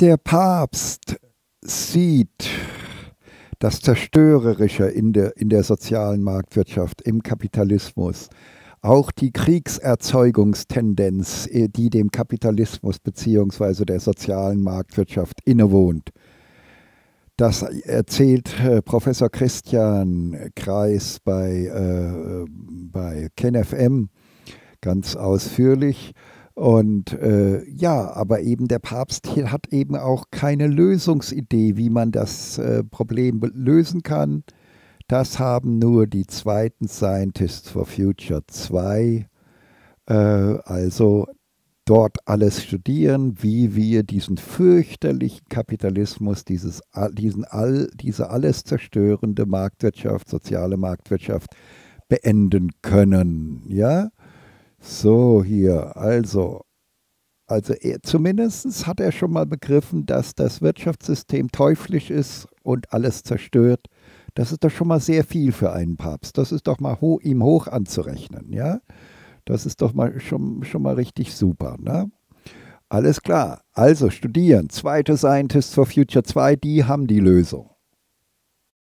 der Papst sieht das Zerstörerische in der, in der sozialen Marktwirtschaft, im Kapitalismus, auch die Kriegserzeugungstendenz, eh, die dem Kapitalismus bzw. der sozialen Marktwirtschaft innewohnt. Das erzählt äh, Professor Christian Kreis bei, äh, bei KenFM ganz ausführlich. Und äh, ja, aber eben der Papst hier hat eben auch keine Lösungsidee, wie man das äh, Problem lösen kann. Das haben nur die zweiten Scientists for Future 2. Äh, also dort alles studieren, wie wir diesen fürchterlichen Kapitalismus, dieses, diesen all, diese alles zerstörende Marktwirtschaft, soziale Marktwirtschaft beenden können. Ja? So, hier, also. Also er, zumindest hat er schon mal begriffen, dass das Wirtschaftssystem teuflisch ist und alles zerstört. Das ist doch schon mal sehr viel für einen Papst. Das ist doch mal ho ihm hoch anzurechnen, ja? Das ist doch mal schon, schon mal richtig super, ne? Alles klar. Also studieren. Zweite Scientists for Future 2, die haben die Lösung.